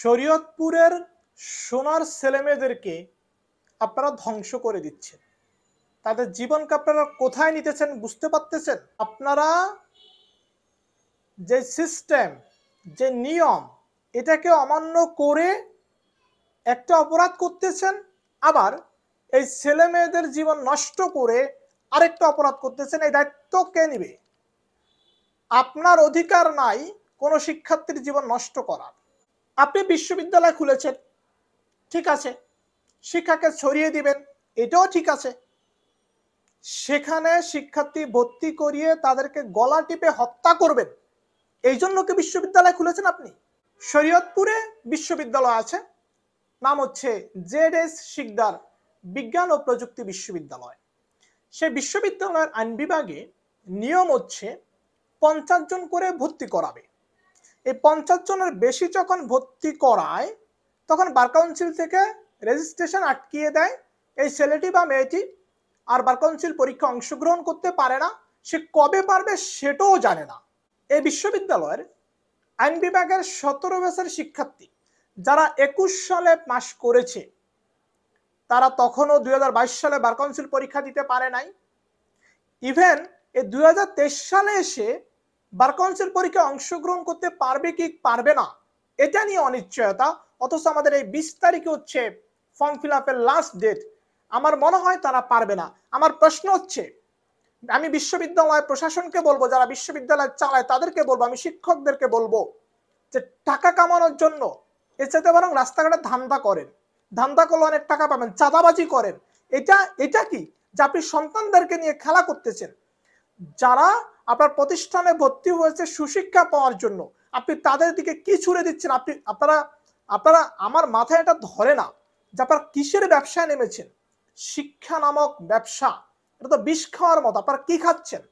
শরীয়তপুরের সোনার ছেলেমেয়েদেরকে আপনারা ধ্বংস করে দিচ্ছেন তাদের জীবনকে আপনারা কোথায় নিতেছেন বুঝতে পারতেছেন আপনারা যে সিস্টেম যে নিয়ম এটাকে অমান্য করে একটা অপরাধ করতেছেন আবার এই ছেলে মেয়েদের জীবন নষ্ট করে আরেকটা অপরাধ করতেছেন এই দায়িত্ব কে নিবে আপনার অধিকার নাই কোনো শিক্ষার্থীর জীবন নষ্ট করার আপনি বিশ্ববিদ্যালয় খুলেছেন ঠিক আছে শিক্ষাকে ছড়িয়ে দিবেন এটাও ঠিক আছে সেখানে শিক্ষার্থী ভর্তি করিয়ে তাদেরকে গলা টিপে হত্যা করবেন এই জন্য কি বিশ্ববিদ্যালয় খুলেছেন আপনি শরীয়তপুরে বিশ্ববিদ্যালয় আছে নাম হচ্ছে জেড এস শিকদার বিজ্ঞান ও প্রযুক্তি বিশ্ববিদ্যালয় সে বিশ্ববিদ্যালয়ের আইন বিভাগে নিয়ম হচ্ছে পঞ্চাশ জন করে ভর্তি করাবে এই পঞ্চাশ জনের বেশি যখন ভর্তি করায় তখন বার কাউন্সিল থেকে রেজিস্ট্রেশন আটকিয়ে দেয় এই ছেলেটি বা মেয়েটি আর বার কাউন্সিল পরীক্ষা অংশগ্রহণ করতে পারে না সে কবে পারবে সেটাও জানে না এই বিশ্ববিদ্যালয়ের আইন বিভাগের সতেরো বছর শিক্ষার্থী যারা একুশ সালে পাশ করেছে তারা তখনও দুই হাজার বাইশ সালে বার কাউন্সিল পরীক্ষা দিতে পারে নাই ইভেন এ দুই সালে এসে বারকাউন্সিল পরীক্ষায় অংশগ্রহণ করতে পারবে কি পারবে না এটা নিয়ে অনিশ্চয়তা অথচ আমাদের এই বিশ তারিখে হচ্ছে ফর্ম ফিল আপের লাস্ট ডেট আমার মনে হয় তারা পারবে না আমার প্রশ্ন হচ্ছে আমি বিশ্ববিদ্যালয় প্রশাসনকে বলবো যারা বিশ্ববিদ্যালয় চালায় তাদেরকে বলবো আমি শিক্ষকদেরকে বলবো যে টাকা কামানোর জন্য এর বরং রাস্তাঘাটে ধান্দা করেন ধান্দা করলে অনেক টাকা পাবেন চাঁদাবাজি করেন এটা এটা কি যে আপনি সন্তানদেরকে নিয়ে খেলা করতেছেন যারা আপনার প্রতিষ্ঠানে ভর্তি হয়েছে সুশিক্ষা পাওয়ার জন্য আপনি তাদের দিকে কি ছুড়ে দিচ্ছেন আপনি আপনারা আপনারা আমার মাথায় এটা ধরে না যে আপনার কিসের ব্যবসায় নেমেছেন শিক্ষা নামক ব্যবসা এটা তো বিষ খাওয়ার মতো আপনারা কি খাচ্ছেন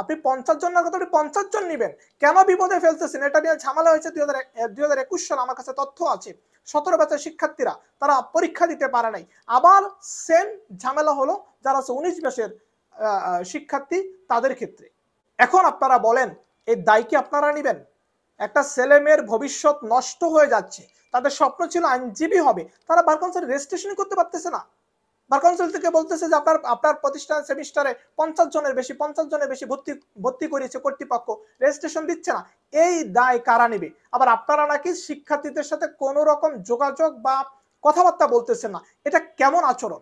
আপনি পঞ্চাশ জনের কথা আপনি পঞ্চাশ জন নেবেন কেন বিপদে ফেলতেছেন এটা নিয়ে ঝামেলা হয়েছে দুই হাজার দুই হাজার একুশ সালে আমার কাছে তথ্য আছে সতেরো বছর শিক্ষার্থীরা তারা পরীক্ষা দিতে পারে নাই আবার সেম ঝামেলা হলো যারা আছে উনিশ ব্যাচের শিক্ষার্থী তাদের ক্ষেত্রে এখন আপনারা বলেন এই দায় কি আপনারা নেবেন একটা ছেলে মেয়ের ভবিষ্যৎ নষ্ট হয়ে যাচ্ছে তাদের স্বপ্ন ছিল আইনজীবী হবে তারা বার কাউন্সিল রেজিস্ট্রেশন করতে পারতেছে না বার কাউন্সিল থেকে বলতেছে যে আপনার আপনার প্রতিষ্ঠান সেমিস্টারে পঞ্চাশ জনের বেশি পঞ্চাশ জনের বেশি ভর্তি ভর্তি করিয়েছে কর্তৃপক্ষ রেজিস্ট্রেশন দিচ্ছে না এই দায় কারা নেবে আবার আপনারা নাকি শিক্ষার্থীদের সাথে কোনো রকম যোগাযোগ বা কথাবার্তা বলতেছেন না এটা কেমন আচরণ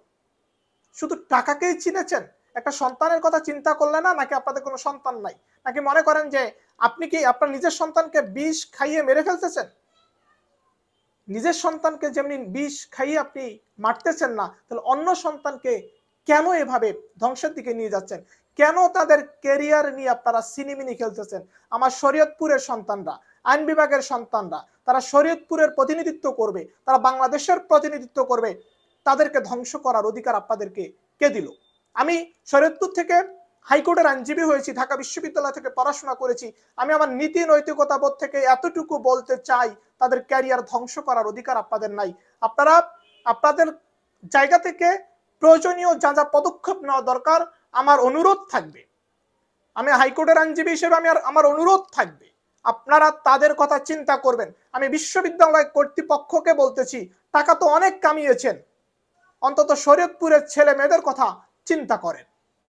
শুধু টাকাকেই চিনেছেন একটা সন্তানের কথা চিন্তা করলে না নাকি আপনাদের কোনো সন্তান নাই নাকি মনে করেন যে আপনি কি আপনার নিজের সন্তানকে বিষ খাইয়ে মেরে ফেলতেছেন নিজের সন্তানকে যেমনি বিষ খাইয়ে আপনি মারতেছেন না তাহলে অন্য সন্তানকে কেন এভাবে ধ্বংসের দিকে নিয়ে যাচ্ছেন কেন তাদের কেরিয়ার নিয়ে আপনারা সিনেমিনি খেলতেছেন আমার শরীয়তপুরের সন্তানরা আইন বিভাগের সন্তানরা তারা শরীয়তপুরের প্রতিনিধিত্ব করবে তারা বাংলাদেশের প্রতিনিধিত্ব করবে তাদেরকে ধ্বংস করার অধিকার আপনাদেরকে কে দিল আমি শরৎপুর থেকে হাইকোর্টের আইনজীবী হয়েছি ঢাকা বিশ্ববিদ্যালয় থেকে পড়াশোনা করেছি আমি আমার নীতি নৈতিকতা বোধ থেকে এতটুকু বলতে চাই তাদের ক্যারিয়ার ধ্বংস করার অধিকার আপনাদের নাই আপনারা আপনাদের জায়গা থেকে প্রয়োজনীয় যা যা পদক্ষেপ নেওয়া দরকার আমার অনুরোধ থাকবে আমি হাইকোর্টের আইনজীবী হিসেবে আমি আর আমার অনুরোধ থাকবে আপনারা তাদের কথা চিন্তা করবেন আমি বিশ্ববিদ্যালয় কর্তৃপক্ষকে বলতেছি টাকা তো অনেক কামিয়েছেন অন্তত শরীয়তপুরের ছেলে মেয়েদের কথা চিন্তা করেন